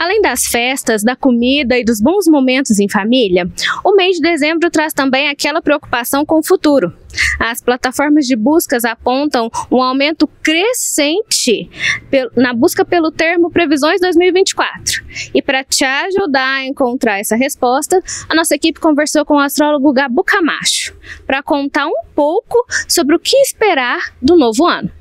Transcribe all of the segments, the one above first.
Além das festas, da comida e dos bons momentos em família, o mês de dezembro traz também aquela preocupação com o futuro. As plataformas de buscas apontam um aumento crescente na busca pelo termo Previsões 2024. E para te ajudar a encontrar essa resposta, a nossa equipe conversou com o astrólogo Gabu Camacho para contar um pouco sobre o que esperar do novo ano.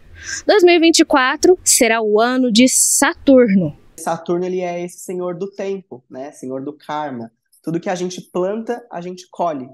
2024 será o ano de Saturno. Saturno ele é esse senhor do tempo, né? Senhor do karma. Tudo que a gente planta, a gente colhe.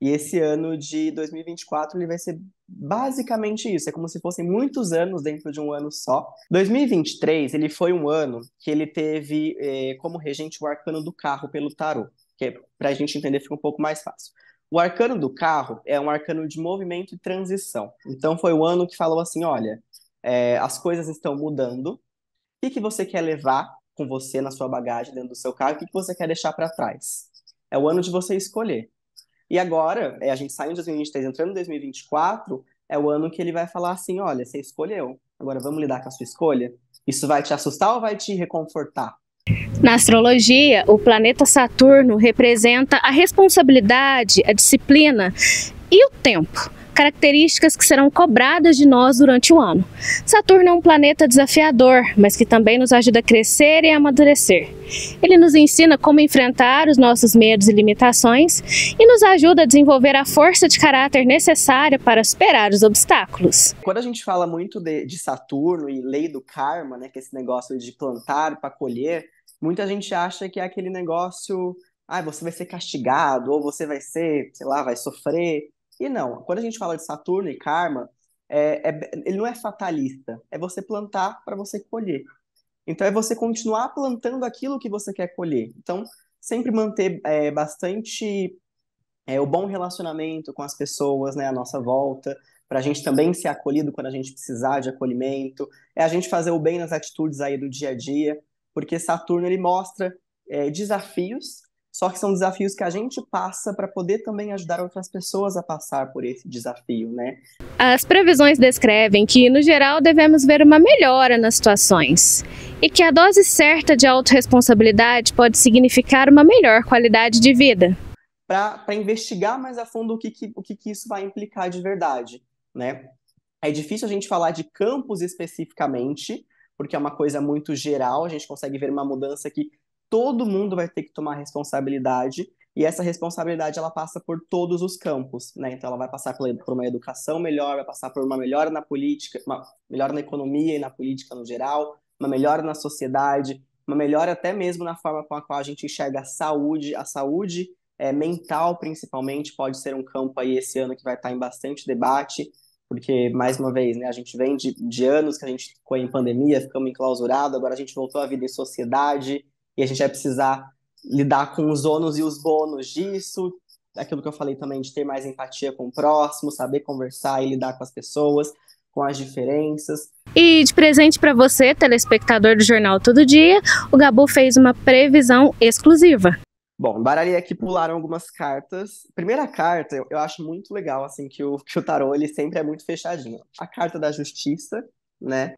E esse ano de 2024 ele vai ser basicamente isso. É como se fossem muitos anos dentro de um ano só. 2023 ele foi um ano que ele teve é, como regente o arcano do carro pelo tarô, que é para a gente entender fica um pouco mais fácil. O arcano do carro é um arcano de movimento e transição. Então foi o ano que falou assim, olha, é, as coisas estão mudando, o que, que você quer levar com você na sua bagagem, dentro do seu carro, o que, que você quer deixar para trás? É o ano de você escolher. E agora, é, a gente sai em 2023, entrando em 2024, é o ano que ele vai falar assim: olha, você escolheu, agora vamos lidar com a sua escolha? Isso vai te assustar ou vai te reconfortar? Na astrologia, o planeta Saturno representa a responsabilidade, a disciplina e o tempo características que serão cobradas de nós durante o ano. Saturno é um planeta desafiador, mas que também nos ajuda a crescer e a amadurecer. Ele nos ensina como enfrentar os nossos medos e limitações e nos ajuda a desenvolver a força de caráter necessária para superar os obstáculos. Quando a gente fala muito de, de Saturno e lei do karma, né, que é esse negócio de plantar para colher, muita gente acha que é aquele negócio, ah, você vai ser castigado ou você vai ser, sei lá, vai sofrer. E não, quando a gente fala de Saturno e karma, é, é, ele não é fatalista. É você plantar para você colher. Então, é você continuar plantando aquilo que você quer colher. Então, sempre manter é, bastante é, o bom relacionamento com as pessoas né, à nossa volta, para a gente também ser acolhido quando a gente precisar de acolhimento. É a gente fazer o bem nas atitudes aí do dia a dia, porque Saturno ele mostra é, desafios só que são desafios que a gente passa para poder também ajudar outras pessoas a passar por esse desafio, né? As previsões descrevem que, no geral, devemos ver uma melhora nas situações e que a dose certa de autorresponsabilidade pode significar uma melhor qualidade de vida. Para investigar mais a fundo o que, que o que, que isso vai implicar de verdade, né? É difícil a gente falar de campos especificamente, porque é uma coisa muito geral, a gente consegue ver uma mudança que todo mundo vai ter que tomar responsabilidade e essa responsabilidade ela passa por todos os campos, né? Então ela vai passar por uma educação melhor, vai passar por uma melhora na política, uma melhora na economia e na política no geral, uma melhora na sociedade, uma melhora até mesmo na forma com a qual a gente enxerga a saúde, a saúde é, mental principalmente pode ser um campo aí esse ano que vai estar em bastante debate, porque mais uma vez, né, a gente vem de, de anos que a gente ficou em pandemia, ficamos enclausurados, agora a gente voltou à vida em sociedade, e a gente vai precisar lidar com os ônus e os bônus disso, aquilo que eu falei também de ter mais empatia com o próximo, saber conversar e lidar com as pessoas, com as diferenças. E de presente para você, telespectador do Jornal Todo Dia, o Gabu fez uma previsão exclusiva. Bom, baralhei aqui, pularam algumas cartas. Primeira carta, eu, acho muito legal, assim, que o, que o tarô, ele sempre é muito fechadinho. A carta da justiça, né?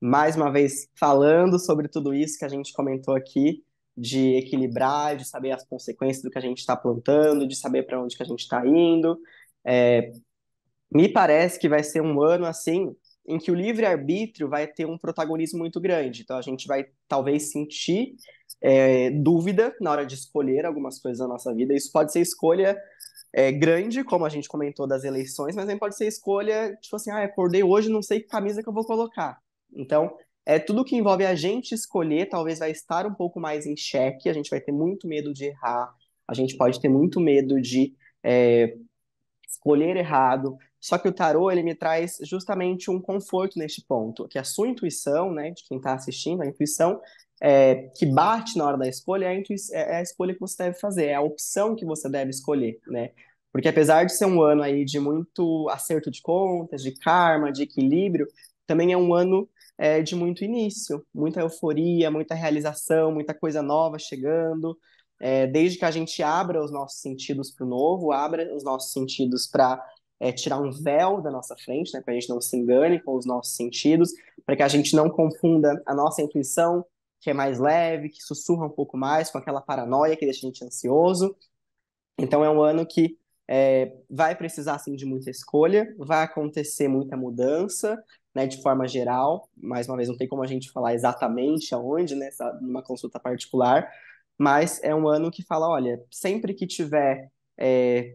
mais uma vez falando sobre tudo isso que a gente comentou aqui, de equilibrar, de saber as consequências do que a gente está plantando, de saber para onde que a gente está indo. É, me parece que vai ser um ano assim em que o livre arbítrio vai ter um protagonismo muito grande. Então a gente vai talvez sentir é, dúvida na hora de escolher algumas coisas na nossa vida. Isso pode ser escolha é, grande, como a gente comentou das eleições, mas também pode ser escolha tipo assim, ah, acordei hoje, não sei que camisa que eu vou colocar. Então, é tudo que envolve a gente escolher, talvez vai estar um pouco mais em xeque, a gente vai ter muito medo de errar, a gente pode ter muito medo de é, escolher errado. Só que o tarô, ele me traz justamente um conforto neste ponto, que a sua intuição, né, de quem está assistindo, a intuição é, que bate na hora da escolha é a, é, é a escolha que você deve fazer, é a opção que você deve escolher, né? Porque apesar de ser um ano aí de muito acerto de contas, de karma, de equilíbrio, também é um ano é, de muito início, muita euforia, muita realização, muita coisa nova chegando. É, desde que a gente abra os nossos sentidos para o novo, abra os nossos sentidos para é, tirar um véu da nossa frente, né, para a gente não se engane com os nossos sentidos, para que a gente não confunda a nossa intuição, que é mais leve, que sussurra um pouco mais, com aquela paranoia que deixa a gente ansioso. Então é um ano que é, vai precisar assim de muita escolha, vai acontecer muita mudança, né, de forma geral. Mais uma vez, não tem como a gente falar exatamente aonde, né, numa consulta particular, mas é um ano que fala, olha, sempre que tiver é,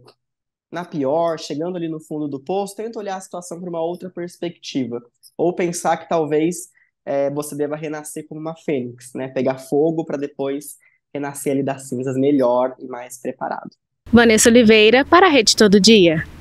na pior, chegando ali no fundo do poço, tenta olhar a situação por uma outra perspectiva, ou pensar que talvez é, você deva renascer como uma fênix, né, pegar fogo para depois renascer ali das cinzas melhor e mais preparado. Vanessa Oliveira para a Rede Todo Dia.